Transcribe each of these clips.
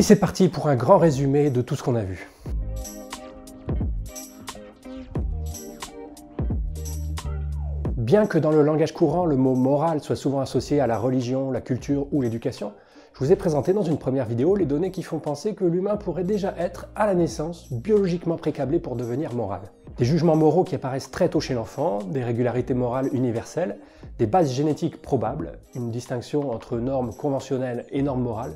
Et c'est parti pour un grand résumé de tout ce qu'on a vu. Bien que dans le langage courant, le mot moral soit souvent associé à la religion, la culture ou l'éducation, je vous ai présenté dans une première vidéo les données qui font penser que l'humain pourrait déjà être, à la naissance, biologiquement précablé pour devenir moral. Des jugements moraux qui apparaissent très tôt chez l'enfant, des régularités morales universelles, des bases génétiques probables, une distinction entre normes conventionnelles et normes morales,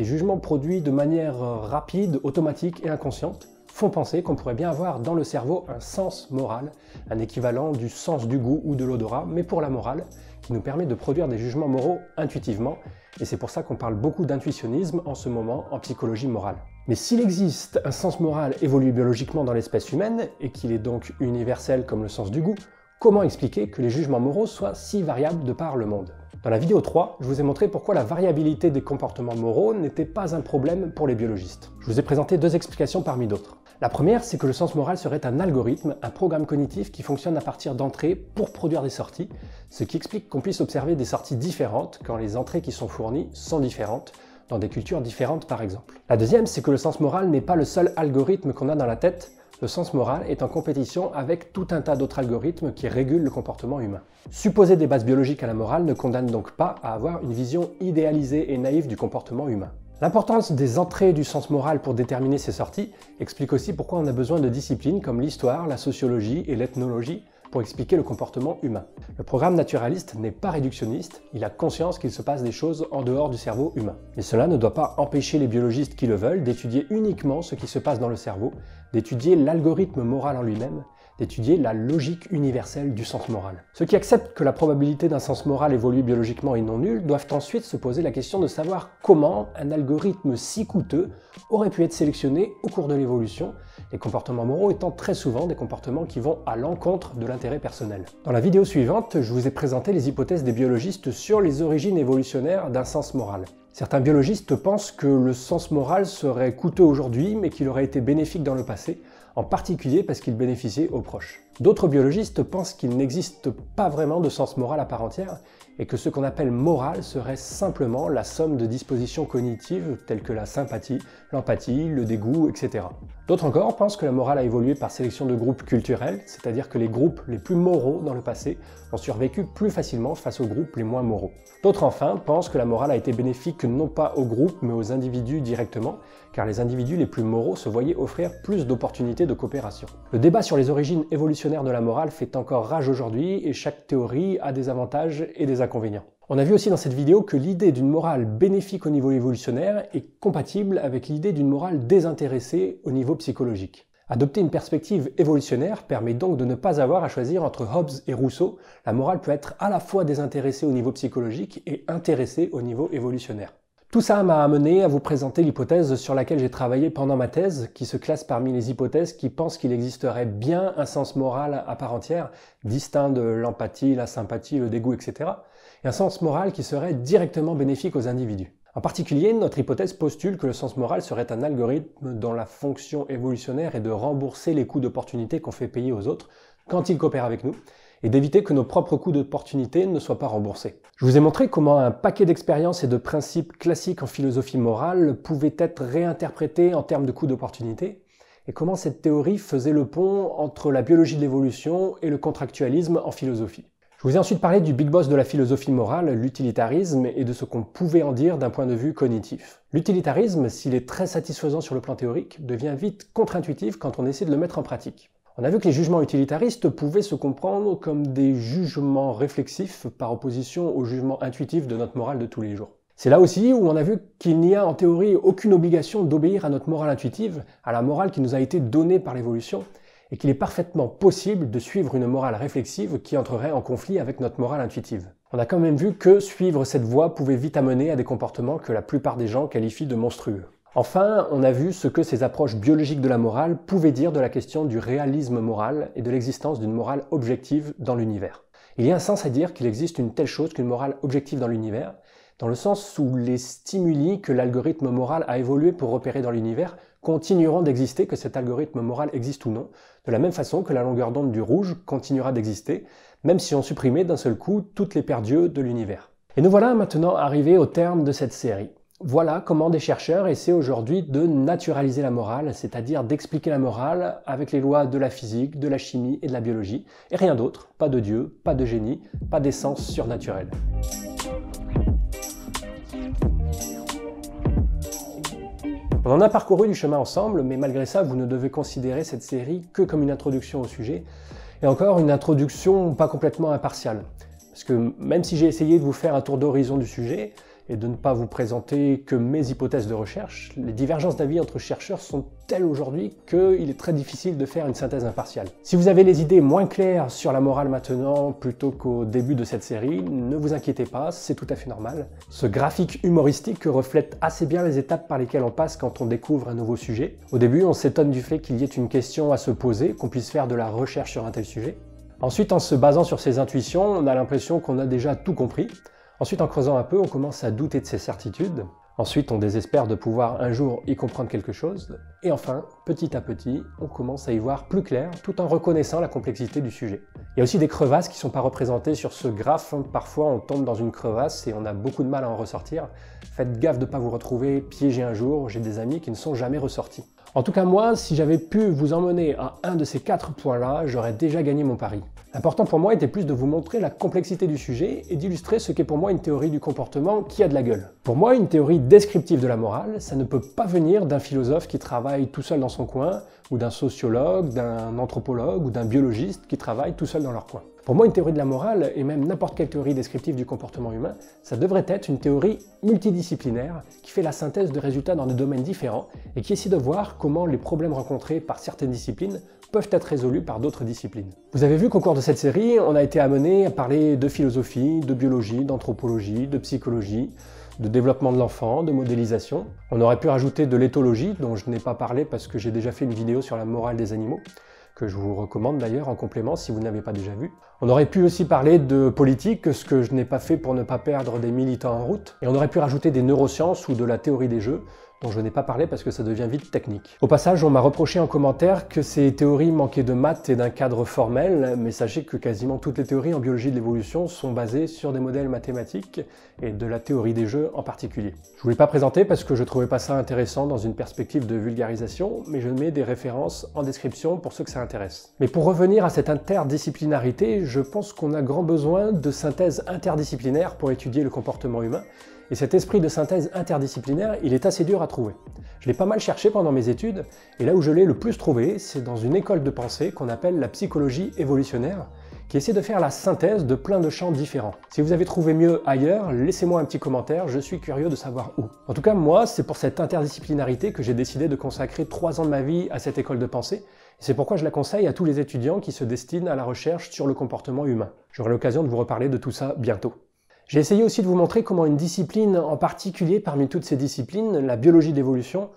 les jugements produits de manière euh, rapide, automatique et inconsciente font penser qu'on pourrait bien avoir dans le cerveau un sens moral, un équivalent du sens du goût ou de l'odorat, mais pour la morale, qui nous permet de produire des jugements moraux intuitivement, et c'est pour ça qu'on parle beaucoup d'intuitionnisme en ce moment en psychologie morale. Mais s'il existe un sens moral évolué biologiquement dans l'espèce humaine, et qu'il est donc universel comme le sens du goût, comment expliquer que les jugements moraux soient si variables de par le monde dans la vidéo 3, je vous ai montré pourquoi la variabilité des comportements moraux n'était pas un problème pour les biologistes. Je vous ai présenté deux explications parmi d'autres. La première, c'est que le sens moral serait un algorithme, un programme cognitif qui fonctionne à partir d'entrées pour produire des sorties, ce qui explique qu'on puisse observer des sorties différentes quand les entrées qui sont fournies sont différentes, dans des cultures différentes par exemple. La deuxième, c'est que le sens moral n'est pas le seul algorithme qu'on a dans la tête, le sens moral est en compétition avec tout un tas d'autres algorithmes qui régulent le comportement humain. Supposer des bases biologiques à la morale ne condamne donc pas à avoir une vision idéalisée et naïve du comportement humain. L'importance des entrées du sens moral pour déterminer ses sorties explique aussi pourquoi on a besoin de disciplines comme l'histoire, la sociologie et l'ethnologie pour expliquer le comportement humain. Le programme naturaliste n'est pas réductionniste, il a conscience qu'il se passe des choses en dehors du cerveau humain. Mais cela ne doit pas empêcher les biologistes qui le veulent d'étudier uniquement ce qui se passe dans le cerveau, d'étudier l'algorithme moral en lui-même d'étudier la logique universelle du sens moral. Ceux qui acceptent que la probabilité d'un sens moral évolue biologiquement et non nulle doivent ensuite se poser la question de savoir comment un algorithme si coûteux aurait pu être sélectionné au cours de l'évolution, les comportements moraux étant très souvent des comportements qui vont à l'encontre de l'intérêt personnel. Dans la vidéo suivante, je vous ai présenté les hypothèses des biologistes sur les origines évolutionnaires d'un sens moral. Certains biologistes pensent que le sens moral serait coûteux aujourd'hui mais qu'il aurait été bénéfique dans le passé, en particulier parce qu'il bénéficiait aux proches. D'autres biologistes pensent qu'il n'existe pas vraiment de sens moral à part entière et que ce qu'on appelle moral serait simplement la somme de dispositions cognitives telles que la sympathie, l'empathie, le dégoût, etc. D'autres encore pensent que la morale a évolué par sélection de groupes culturels, c'est-à-dire que les groupes les plus moraux dans le passé ont survécu plus facilement face aux groupes les moins moraux. D'autres enfin pensent que la morale a été bénéfique non pas aux groupes mais aux individus directement, car les individus les plus moraux se voyaient offrir plus d'opportunités de coopération. Le débat sur les origines évolutionnaires de la morale fait encore rage aujourd'hui et chaque théorie a des avantages et des inconvénients. On a vu aussi dans cette vidéo que l'idée d'une morale bénéfique au niveau évolutionnaire est compatible avec l'idée d'une morale désintéressée au niveau psychologique. Adopter une perspective évolutionnaire permet donc de ne pas avoir à choisir entre Hobbes et Rousseau. La morale peut être à la fois désintéressée au niveau psychologique et intéressée au niveau évolutionnaire. Tout ça m'a amené à vous présenter l'hypothèse sur laquelle j'ai travaillé pendant ma thèse, qui se classe parmi les hypothèses qui pensent qu'il existerait bien un sens moral à part entière, distinct de l'empathie, la sympathie, le dégoût, etc. Et un sens moral qui serait directement bénéfique aux individus. En particulier, notre hypothèse postule que le sens moral serait un algorithme dont la fonction évolutionnaire est de rembourser les coûts d'opportunité qu'on fait payer aux autres quand ils coopèrent avec nous, et d'éviter que nos propres coûts d'opportunité ne soient pas remboursés. Je vous ai montré comment un paquet d'expériences et de principes classiques en philosophie morale pouvaient être réinterprétés en termes de coûts d'opportunité, et comment cette théorie faisait le pont entre la biologie de l'évolution et le contractualisme en philosophie. Je vous ai ensuite parlé du big boss de la philosophie morale, l'utilitarisme, et de ce qu'on pouvait en dire d'un point de vue cognitif. L'utilitarisme, s'il est très satisfaisant sur le plan théorique, devient vite contre-intuitif quand on essaie de le mettre en pratique. On a vu que les jugements utilitaristes pouvaient se comprendre comme des jugements réflexifs par opposition aux jugements intuitifs de notre morale de tous les jours. C'est là aussi où on a vu qu'il n'y a en théorie aucune obligation d'obéir à notre morale intuitive, à la morale qui nous a été donnée par l'évolution, et qu'il est parfaitement possible de suivre une morale réflexive qui entrerait en conflit avec notre morale intuitive. On a quand même vu que suivre cette voie pouvait vite amener à des comportements que la plupart des gens qualifient de monstrueux. Enfin, on a vu ce que ces approches biologiques de la morale pouvaient dire de la question du réalisme moral et de l'existence d'une morale objective dans l'univers. Il y a un sens à dire qu'il existe une telle chose qu'une morale objective dans l'univers, dans le sens où les stimuli que l'algorithme moral a évolué pour repérer dans l'univers continueront d'exister, que cet algorithme moral existe ou non, de la même façon que la longueur d'onde du rouge continuera d'exister, même si on supprimait d'un seul coup toutes les paires dieux de l'univers. Et nous voilà maintenant arrivés au terme de cette série. Voilà comment des chercheurs essaient aujourd'hui de naturaliser la morale, c'est-à-dire d'expliquer la morale avec les lois de la physique, de la chimie et de la biologie, et rien d'autre, pas de Dieu, pas de génie, pas d'essence surnaturelle. On en a parcouru du chemin ensemble, mais malgré ça, vous ne devez considérer cette série que comme une introduction au sujet, et encore une introduction pas complètement impartiale. Parce que même si j'ai essayé de vous faire un tour d'horizon du sujet, et de ne pas vous présenter que mes hypothèses de recherche, les divergences d'avis entre chercheurs sont telles aujourd'hui qu'il est très difficile de faire une synthèse impartiale. Si vous avez les idées moins claires sur la morale maintenant plutôt qu'au début de cette série, ne vous inquiétez pas, c'est tout à fait normal. Ce graphique humoristique reflète assez bien les étapes par lesquelles on passe quand on découvre un nouveau sujet. Au début, on s'étonne du fait qu'il y ait une question à se poser, qu'on puisse faire de la recherche sur un tel sujet. Ensuite, en se basant sur ses intuitions, on a l'impression qu'on a déjà tout compris. Ensuite, en creusant un peu, on commence à douter de ses certitudes. Ensuite, on désespère de pouvoir un jour y comprendre quelque chose. Et enfin, petit à petit, on commence à y voir plus clair tout en reconnaissant la complexité du sujet. Il y a aussi des crevasses qui ne sont pas représentées sur ce graphe. Parfois, on tombe dans une crevasse et on a beaucoup de mal à en ressortir. Faites gaffe de ne pas vous retrouver piégé un jour. J'ai des amis qui ne sont jamais ressortis. En tout cas, moi, si j'avais pu vous emmener à un de ces quatre points-là, j'aurais déjà gagné mon pari. L'important pour moi était plus de vous montrer la complexité du sujet et d'illustrer ce qu'est pour moi une théorie du comportement qui a de la gueule. Pour moi, une théorie descriptive de la morale, ça ne peut pas venir d'un philosophe qui travaille tout seul dans son coin, ou d'un sociologue, d'un anthropologue ou d'un biologiste qui travaille tout seul dans leur coin. Pour moi, une théorie de la morale, et même n'importe quelle théorie descriptive du comportement humain, ça devrait être une théorie multidisciplinaire qui fait la synthèse de résultats dans des domaines différents et qui essaie de voir comment les problèmes rencontrés par certaines disciplines peuvent être résolus par d'autres disciplines. Vous avez vu qu'au cours de cette série, on a été amené à parler de philosophie, de biologie, d'anthropologie, de psychologie, de développement de l'enfant, de modélisation. On aurait pu rajouter de l'éthologie, dont je n'ai pas parlé parce que j'ai déjà fait une vidéo sur la morale des animaux que je vous recommande d'ailleurs en complément si vous n'avez pas déjà vu. On aurait pu aussi parler de politique, ce que je n'ai pas fait pour ne pas perdre des militants en route, et on aurait pu rajouter des neurosciences ou de la théorie des jeux, dont je n'ai pas parlé parce que ça devient vite technique. Au passage, on m'a reproché en commentaire que ces théories manquaient de maths et d'un cadre formel, mais sachez que quasiment toutes les théories en biologie de l'évolution sont basées sur des modèles mathématiques et de la théorie des jeux en particulier. Je ne voulais pas présenter parce que je trouvais pas ça intéressant dans une perspective de vulgarisation, mais je mets des références en description pour ceux que ça intéresse. Mais pour revenir à cette interdisciplinarité, je pense qu'on a grand besoin de synthèses interdisciplinaires pour étudier le comportement humain et cet esprit de synthèse interdisciplinaire, il est assez dur à trouver. Je l'ai pas mal cherché pendant mes études, et là où je l'ai le plus trouvé, c'est dans une école de pensée qu'on appelle la psychologie évolutionnaire, qui essaie de faire la synthèse de plein de champs différents. Si vous avez trouvé mieux ailleurs, laissez-moi un petit commentaire, je suis curieux de savoir où. En tout cas, moi, c'est pour cette interdisciplinarité que j'ai décidé de consacrer trois ans de ma vie à cette école de pensée, et c'est pourquoi je la conseille à tous les étudiants qui se destinent à la recherche sur le comportement humain. J'aurai l'occasion de vous reparler de tout ça bientôt. J'ai essayé aussi de vous montrer comment une discipline en particulier parmi toutes ces disciplines, la biologie de l'évolution,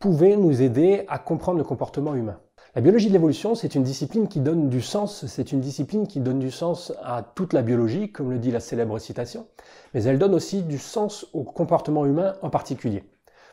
pouvait nous aider à comprendre le comportement humain. La biologie de l'évolution, c'est une discipline qui donne du sens, c'est une discipline qui donne du sens à toute la biologie, comme le dit la célèbre citation, mais elle donne aussi du sens au comportement humain en particulier.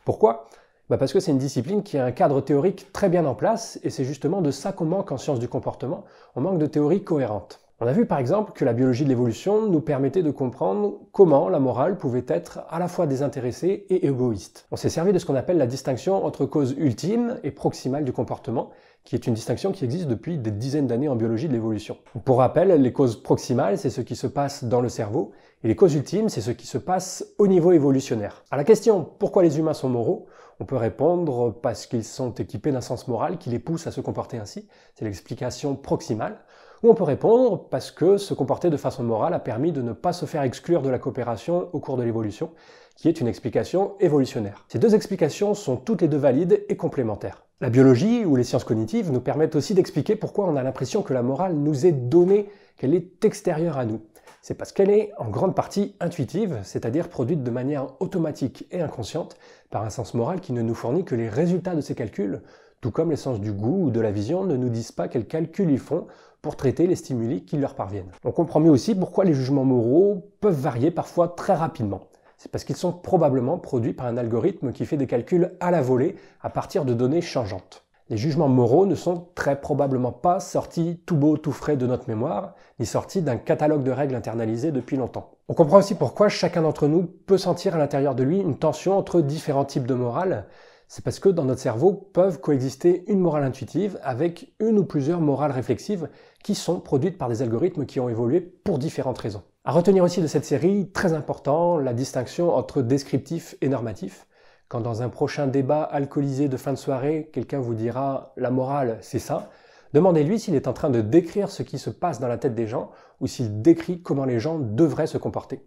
Pourquoi bah parce que c'est une discipline qui a un cadre théorique très bien en place, et c'est justement de ça qu'on manque en sciences du comportement, on manque de théories cohérentes. On a vu par exemple que la biologie de l'évolution nous permettait de comprendre comment la morale pouvait être à la fois désintéressée et égoïste. On s'est servi de ce qu'on appelle la distinction entre cause ultime et proximale du comportement, qui est une distinction qui existe depuis des dizaines d'années en biologie de l'évolution. Pour rappel, les causes proximales, c'est ce qui se passe dans le cerveau, et les causes ultimes, c'est ce qui se passe au niveau évolutionnaire. À la question pourquoi les humains sont moraux, on peut répondre parce qu'ils sont équipés d'un sens moral qui les pousse à se comporter ainsi, c'est l'explication proximale. Ou on peut répondre parce que se comporter de façon morale a permis de ne pas se faire exclure de la coopération au cours de l'évolution, qui est une explication évolutionnaire. Ces deux explications sont toutes les deux valides et complémentaires. La biologie ou les sciences cognitives nous permettent aussi d'expliquer pourquoi on a l'impression que la morale nous est donnée, qu'elle est extérieure à nous. C'est parce qu'elle est en grande partie intuitive, c'est-à-dire produite de manière automatique et inconsciente par un sens moral qui ne nous fournit que les résultats de ses calculs tout comme les sens du goût ou de la vision ne nous disent pas quels calculs ils font pour traiter les stimuli qui leur parviennent. On comprend mieux aussi pourquoi les jugements moraux peuvent varier parfois très rapidement. C'est parce qu'ils sont probablement produits par un algorithme qui fait des calculs à la volée à partir de données changeantes. Les jugements moraux ne sont très probablement pas sortis tout beau, tout frais de notre mémoire, ni sortis d'un catalogue de règles internalisées depuis longtemps. On comprend aussi pourquoi chacun d'entre nous peut sentir à l'intérieur de lui une tension entre différents types de morale, c'est parce que dans notre cerveau peuvent coexister une morale intuitive avec une ou plusieurs morales réflexives qui sont produites par des algorithmes qui ont évolué pour différentes raisons. À retenir aussi de cette série, très important, la distinction entre descriptif et normatif. Quand dans un prochain débat alcoolisé de fin de soirée, quelqu'un vous dira la morale, c'est ça, demandez-lui s'il est en train de décrire ce qui se passe dans la tête des gens ou s'il décrit comment les gens devraient se comporter.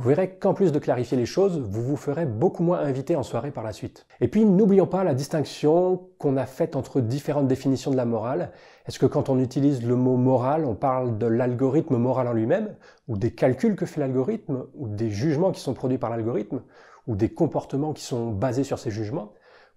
Vous verrez qu'en plus de clarifier les choses, vous vous ferez beaucoup moins invité en soirée par la suite. Et puis n'oublions pas la distinction qu'on a faite entre différentes définitions de la morale. Est-ce que quand on utilise le mot morale, on parle de l'algorithme moral en lui-même, ou des calculs que fait l'algorithme, ou des jugements qui sont produits par l'algorithme, ou des comportements qui sont basés sur ces jugements,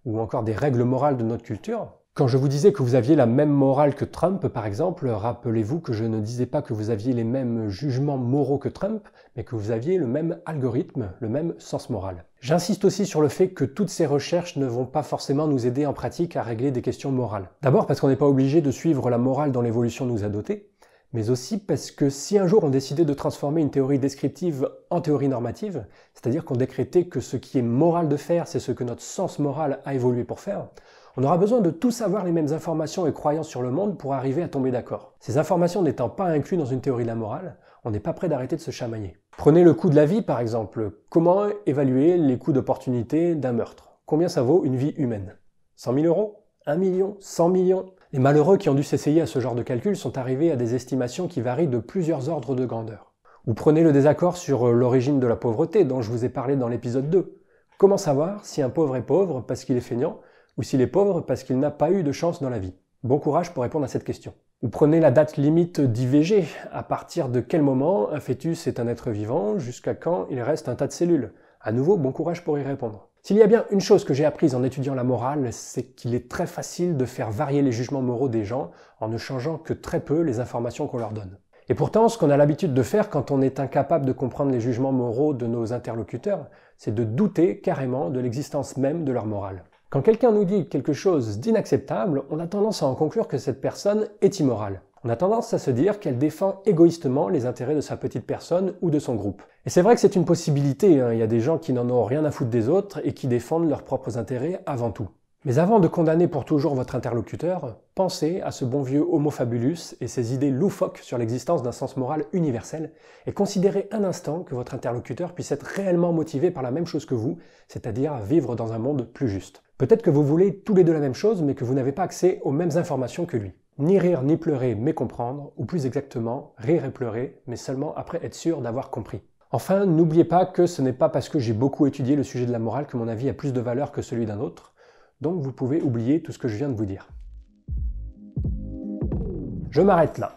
ou encore des règles morales de notre culture quand je vous disais que vous aviez la même morale que Trump, par exemple, rappelez-vous que je ne disais pas que vous aviez les mêmes jugements moraux que Trump, mais que vous aviez le même algorithme, le même sens moral. J'insiste aussi sur le fait que toutes ces recherches ne vont pas forcément nous aider en pratique à régler des questions morales. D'abord parce qu'on n'est pas obligé de suivre la morale dont l'évolution nous a dotés, mais aussi parce que si un jour on décidait de transformer une théorie descriptive en théorie normative, c'est-à-dire qu'on décrétait que ce qui est moral de faire, c'est ce que notre sens moral a évolué pour faire, on aura besoin de tous avoir les mêmes informations et croyances sur le monde pour arriver à tomber d'accord. Ces informations n'étant pas incluses dans une théorie de la morale, on n'est pas prêt d'arrêter de se chamailler. Prenez le coût de la vie par exemple. Comment évaluer les coûts d'opportunité d'un meurtre Combien ça vaut une vie humaine 100 000 euros 1 million 100 millions Les malheureux qui ont dû s'essayer à ce genre de calcul sont arrivés à des estimations qui varient de plusieurs ordres de grandeur. Ou prenez le désaccord sur l'origine de la pauvreté dont je vous ai parlé dans l'épisode 2. Comment savoir si un pauvre est pauvre parce qu'il est feignant ou s'il est pauvre parce qu'il n'a pas eu de chance dans la vie. Bon courage pour répondre à cette question. Vous prenez la date limite d'IVG. À partir de quel moment un fœtus est un être vivant Jusqu'à quand il reste un tas de cellules À nouveau, bon courage pour y répondre. S'il y a bien une chose que j'ai apprise en étudiant la morale, c'est qu'il est très facile de faire varier les jugements moraux des gens en ne changeant que très peu les informations qu'on leur donne. Et pourtant, ce qu'on a l'habitude de faire quand on est incapable de comprendre les jugements moraux de nos interlocuteurs, c'est de douter carrément de l'existence même de leur morale. Quand quelqu'un nous dit quelque chose d'inacceptable, on a tendance à en conclure que cette personne est immorale. On a tendance à se dire qu'elle défend égoïstement les intérêts de sa petite personne ou de son groupe. Et c'est vrai que c'est une possibilité, hein. il y a des gens qui n'en ont rien à foutre des autres et qui défendent leurs propres intérêts avant tout. Mais avant de condamner pour toujours votre interlocuteur, pensez à ce bon vieux Homo fabulus et ses idées loufoques sur l'existence d'un sens moral universel, et considérez un instant que votre interlocuteur puisse être réellement motivé par la même chose que vous, c'est-à-dire vivre dans un monde plus juste. Peut-être que vous voulez tous les deux la même chose, mais que vous n'avez pas accès aux mêmes informations que lui. Ni rire ni pleurer, mais comprendre, ou plus exactement, rire et pleurer, mais seulement après être sûr d'avoir compris. Enfin, n'oubliez pas que ce n'est pas parce que j'ai beaucoup étudié le sujet de la morale que mon avis a plus de valeur que celui d'un autre, donc vous pouvez oublier tout ce que je viens de vous dire. Je m'arrête là.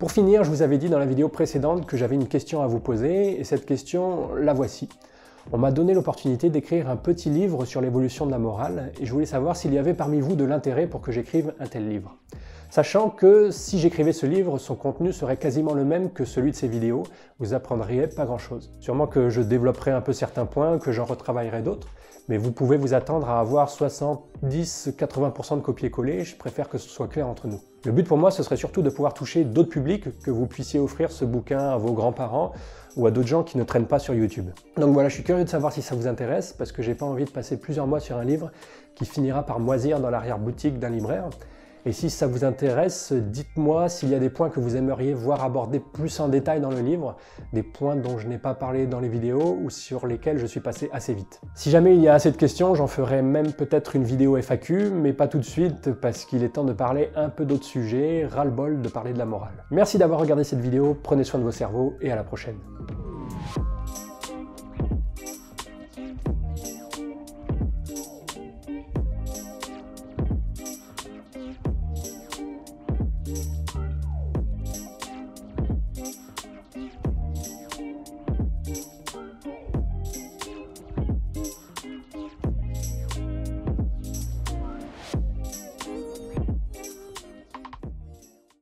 Pour finir, je vous avais dit dans la vidéo précédente que j'avais une question à vous poser, et cette question, la voici. On m'a donné l'opportunité d'écrire un petit livre sur l'évolution de la morale et je voulais savoir s'il y avait parmi vous de l'intérêt pour que j'écrive un tel livre. Sachant que si j'écrivais ce livre, son contenu serait quasiment le même que celui de ces vidéos, vous apprendriez pas grand chose. Sûrement que je développerais un peu certains points, que j'en retravaillerais d'autres, mais vous pouvez vous attendre à avoir 70-80% de copier-coller, je préfère que ce soit clair entre nous. Le but pour moi, ce serait surtout de pouvoir toucher d'autres publics, que vous puissiez offrir ce bouquin à vos grands-parents ou à d'autres gens qui ne traînent pas sur YouTube. Donc voilà, je suis curieux de savoir si ça vous intéresse, parce que j'ai pas envie de passer plusieurs mois sur un livre qui finira par moisir dans l'arrière-boutique d'un libraire. Et si ça vous intéresse, dites-moi s'il y a des points que vous aimeriez voir abordés plus en détail dans le livre, des points dont je n'ai pas parlé dans les vidéos ou sur lesquels je suis passé assez vite. Si jamais il y a assez de questions, j'en ferai même peut-être une vidéo FAQ, mais pas tout de suite parce qu'il est temps de parler un peu d'autres sujets, ras-le-bol de parler de la morale. Merci d'avoir regardé cette vidéo, prenez soin de vos cerveaux et à la prochaine.